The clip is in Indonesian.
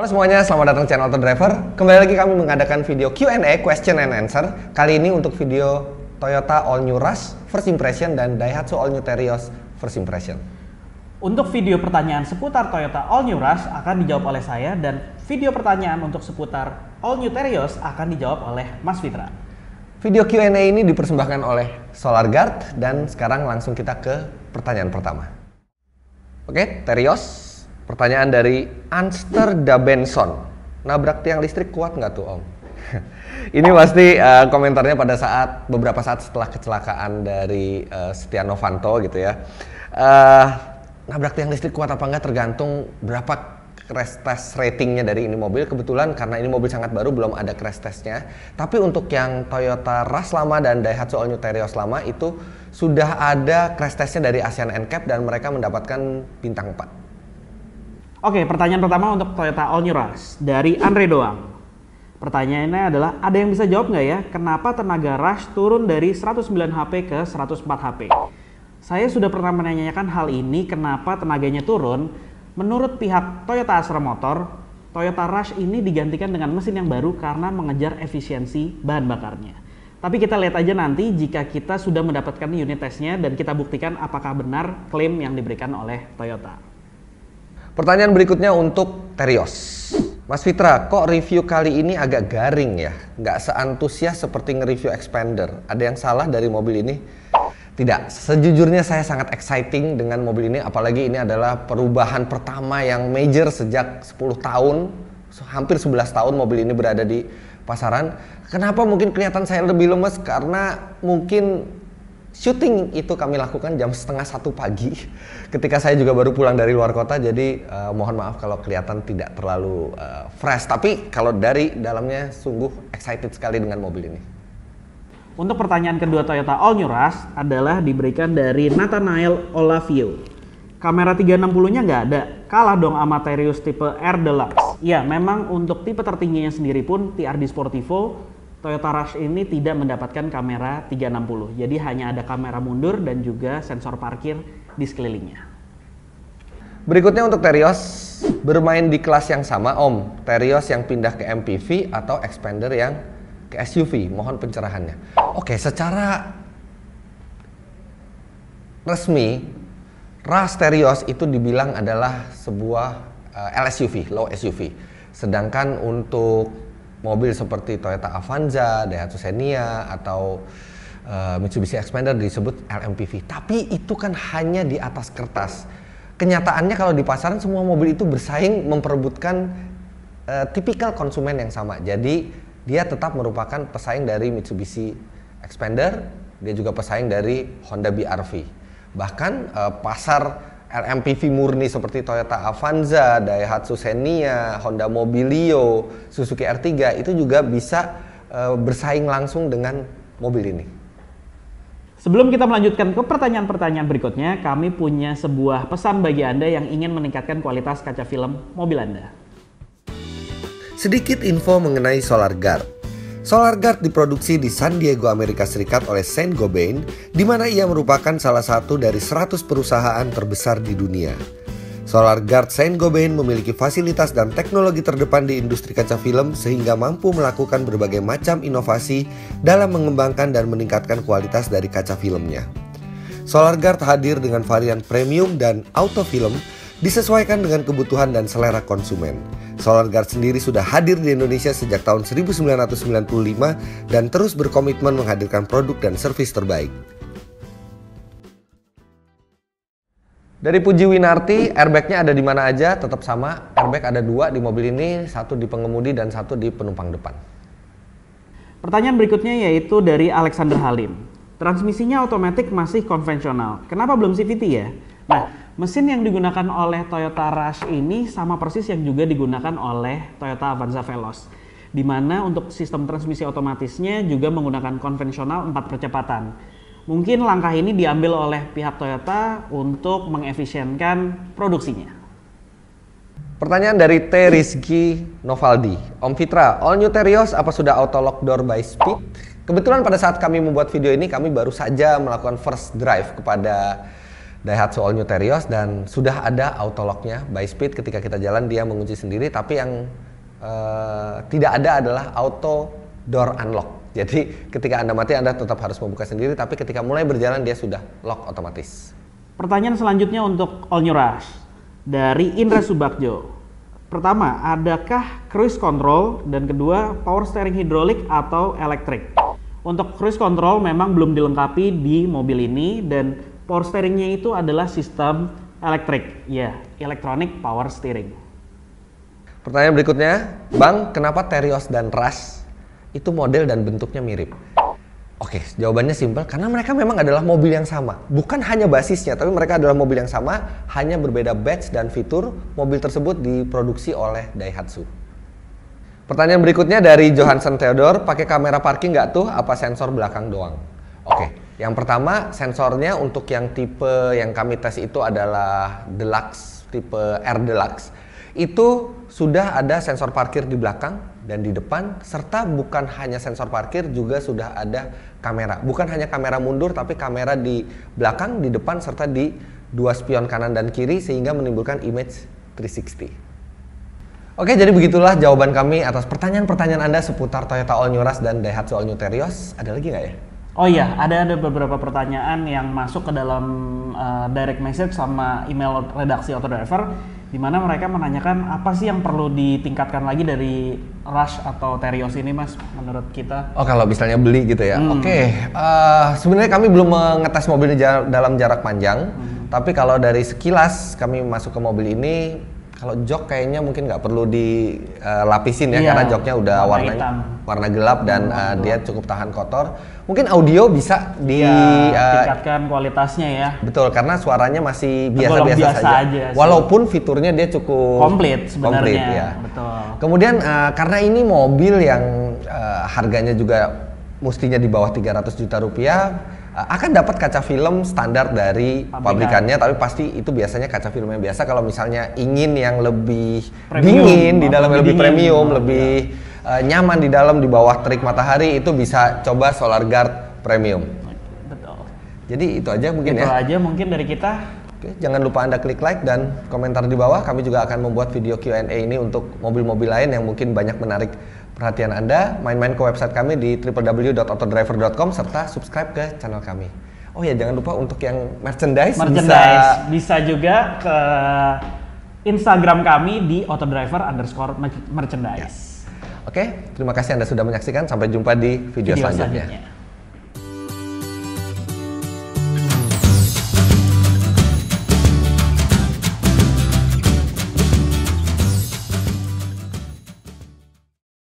Halo semuanya, selamat datang channel Auto Driver. Kembali lagi kami mengadakan video Q&A, question and answer. Kali ini untuk video Toyota All New Rush First Impression dan Daihatsu All New Terios First Impression. Untuk video pertanyaan seputar Toyota All New Rush akan dijawab oleh saya dan video pertanyaan untuk seputar All New Terios akan dijawab oleh Mas Fitra. Video Q&A ini dipersembahkan oleh Solar Guard dan sekarang langsung kita ke pertanyaan pertama. Oke, Terios Pertanyaan dari Anster Dabenson. Nabrak tiang listrik kuat nggak tuh om? Ini pasti uh, komentarnya pada saat beberapa saat setelah kecelakaan dari uh, Setia Novanto gitu ya. Uh, nabrak tiang listrik kuat apa nggak tergantung berapa crash test ratingnya dari ini mobil kebetulan karena ini mobil sangat baru belum ada crash testnya tapi untuk yang Toyota Rush lama dan Daihatsu All New Terios lama itu sudah ada crash testnya dari ASEAN NCAP dan mereka mendapatkan bintang 4 Oke, pertanyaan pertama untuk Toyota All New Rush dari Andre Doang. Pertanyaannya adalah, ada yang bisa jawab nggak ya, kenapa tenaga Rush turun dari 109 HP ke 104 HP? Saya sudah pernah menanyakan hal ini, kenapa tenaganya turun. Menurut pihak Toyota Astra Motor, Toyota Rush ini digantikan dengan mesin yang baru karena mengejar efisiensi bahan bakarnya. Tapi kita lihat aja nanti jika kita sudah mendapatkan unit testnya dan kita buktikan apakah benar klaim yang diberikan oleh Toyota. Pertanyaan berikutnya untuk Terios. Mas Fitra, kok review kali ini agak garing ya? Nggak seantusias seperti nge-review Expander. Ada yang salah dari mobil ini? Tidak. Sejujurnya saya sangat exciting dengan mobil ini. Apalagi ini adalah perubahan pertama yang major sejak 10 tahun. Hampir 11 tahun mobil ini berada di pasaran. Kenapa mungkin kelihatan saya lebih lemes? Karena mungkin Shooting itu kami lakukan jam setengah satu pagi, ketika saya juga baru pulang dari luar kota, jadi uh, mohon maaf kalau kelihatan tidak terlalu uh, fresh. Tapi kalau dari dalamnya sungguh excited sekali dengan mobil ini. Untuk pertanyaan kedua Toyota All New Rush adalah diberikan dari Nathanael Olavio. Kamera 360-nya nggak ada, kalah dong sama Terius tipe R Deluxe. Ya, memang untuk tipe tertingginya sendiri pun TRD Sportivo Toyota Rush ini tidak mendapatkan kamera 360. Jadi hanya ada kamera mundur dan juga sensor parkir di sekelilingnya. Berikutnya untuk Terios, bermain di kelas yang sama Om. Terios yang pindah ke MPV atau Expander yang ke SUV. Mohon pencerahannya. Oke, secara resmi Rush Terios itu dibilang adalah sebuah eh, LSUV, low SUV. Sedangkan untuk mobil seperti Toyota Avanza, Daihatsu Xenia atau uh, Mitsubishi Expander disebut LMPV. Tapi itu kan hanya di atas kertas. Kenyataannya kalau di pasaran semua mobil itu bersaing memperebutkan uh, tipikal konsumen yang sama. Jadi dia tetap merupakan pesaing dari Mitsubishi Expander, dia juga pesaing dari Honda BRV. Bahkan uh, pasar LMPV murni seperti Toyota Avanza, Daihatsu Xenia, Honda Mobilio, Suzuki R3 itu juga bisa e, bersaing langsung dengan mobil ini. Sebelum kita melanjutkan ke pertanyaan-pertanyaan berikutnya, kami punya sebuah pesan bagi Anda yang ingin meningkatkan kualitas kaca film mobil Anda. Sedikit info mengenai Solar Guard. Solar Guard diproduksi di San Diego, Amerika Serikat oleh Saint Gobain, di mana ia merupakan salah satu dari 100 perusahaan terbesar di dunia. Solar Guard Saint Gobain memiliki fasilitas dan teknologi terdepan di industri kaca film sehingga mampu melakukan berbagai macam inovasi dalam mengembangkan dan meningkatkan kualitas dari kaca filmnya. Solar Guard hadir dengan varian premium dan auto film disesuaikan dengan kebutuhan dan selera konsumen. Guard sendiri sudah hadir di Indonesia sejak tahun 1995 dan terus berkomitmen menghadirkan produk dan servis terbaik. Dari Puji Winarti, airbagnya ada di mana aja, tetap sama. Airbag ada dua di mobil ini, satu di pengemudi dan satu di penumpang depan. Pertanyaan berikutnya yaitu dari Alexander Halim. Transmisinya otomatis masih konvensional. Kenapa belum CVT ya? Nah, mesin yang digunakan oleh Toyota Rush ini sama persis yang juga digunakan oleh Toyota Avanza Veloz. Di mana untuk sistem transmisi otomatisnya juga menggunakan konvensional 4 percepatan. Mungkin langkah ini diambil oleh pihak Toyota untuk mengefisienkan produksinya. Pertanyaan dari T. Rizky Novaldi. Om Fitra, all new Terios apa sudah auto lock door by speed? Kebetulan pada saat kami membuat video ini, kami baru saja melakukan first drive kepada Daihatsu All New Terios dan sudah ada auto autolocknya by speed ketika kita jalan dia mengunci sendiri tapi yang uh, tidak ada adalah auto door unlock jadi ketika anda mati anda tetap harus membuka sendiri tapi ketika mulai berjalan dia sudah lock otomatis pertanyaan selanjutnya untuk All New Rush dari Indra Subakjo pertama adakah cruise control dan kedua power steering hidrolik atau elektrik untuk cruise control memang belum dilengkapi di mobil ini dan Power steeringnya itu adalah sistem elektrik, ya, electronic power steering. Pertanyaan berikutnya, Bang, kenapa Terios dan Rush itu model dan bentuknya mirip? Oke, jawabannya simpel karena mereka memang adalah mobil yang sama. Bukan hanya basisnya, tapi mereka adalah mobil yang sama, hanya berbeda batch dan fitur mobil tersebut diproduksi oleh Daihatsu. Pertanyaan berikutnya dari Johansen Theodore, pakai kamera parking nggak tuh? Apa sensor belakang doang? Oke, yang pertama sensornya untuk yang tipe yang kami tes itu adalah deluxe tipe R deluxe. Itu sudah ada sensor parkir di belakang dan di depan serta bukan hanya sensor parkir juga sudah ada kamera. Bukan hanya kamera mundur tapi kamera di belakang, di depan serta di dua spion kanan dan kiri sehingga menimbulkan image 360. Oke, jadi begitulah jawaban kami atas pertanyaan-pertanyaan Anda seputar Toyota All New Rush dan Daihatsu All New Terios. Ada lagi nggak ya? Oh iya, ada ada beberapa pertanyaan yang masuk ke dalam uh, direct message sama email redaksi Auto Driver, di mana mereka menanyakan apa sih yang perlu ditingkatkan lagi dari Rush atau Terios ini mas menurut kita? Oh kalau misalnya beli gitu ya, hmm. oke. Okay. Uh, eh, Sebenarnya kami belum mengetes mobil jar dalam jarak panjang, hmm. tapi kalau dari sekilas kami masuk ke mobil ini kalau jok kayaknya mungkin nggak perlu dilapisin eh, ya, iya, karena joknya udah warna warna, hitam. warna gelap dan warna hmm, uh, eh, dia cukup tahan kotor. Mungkin audio bisa di iya, eh, tingkatkan kualitasnya ya. Betul, karena suaranya masih biasa-biasa biasa saja. Aja Walaupun fiturnya dia cukup komplit sebenarnya. Komplit, ya. Betul. Kemudian uh, karena ini mobil yang uh, harganya juga mestinya di bawah 300 juta rupiah akan dapat kaca film standar dari Pabrikan. pabrikannya tapi pasti itu biasanya kaca film yang biasa kalau misalnya ingin yang lebih premium, dingin di dalam lebih, dingin, premium, iya. lebih uh, nyaman di dalam di bawah terik matahari itu bisa coba Solar Guard premium. Betul. Jadi itu aja mungkin itu ya. Itu aja mungkin dari kita. Oke, jangan lupa Anda klik like dan komentar di bawah. Kami juga akan membuat video Q&A ini untuk mobil-mobil lain yang mungkin banyak menarik perhatian Anda, main-main ke website kami di www.autodriver.com serta subscribe ke channel kami. Oh ya, jangan lupa untuk yang merchandise, merchandise bisa, bisa juga ke Instagram kami di autodriver underscore merchandise. Ya. Oke, terima kasih Anda sudah menyaksikan. Sampai jumpa di video, video selanjutnya. selanjutnya.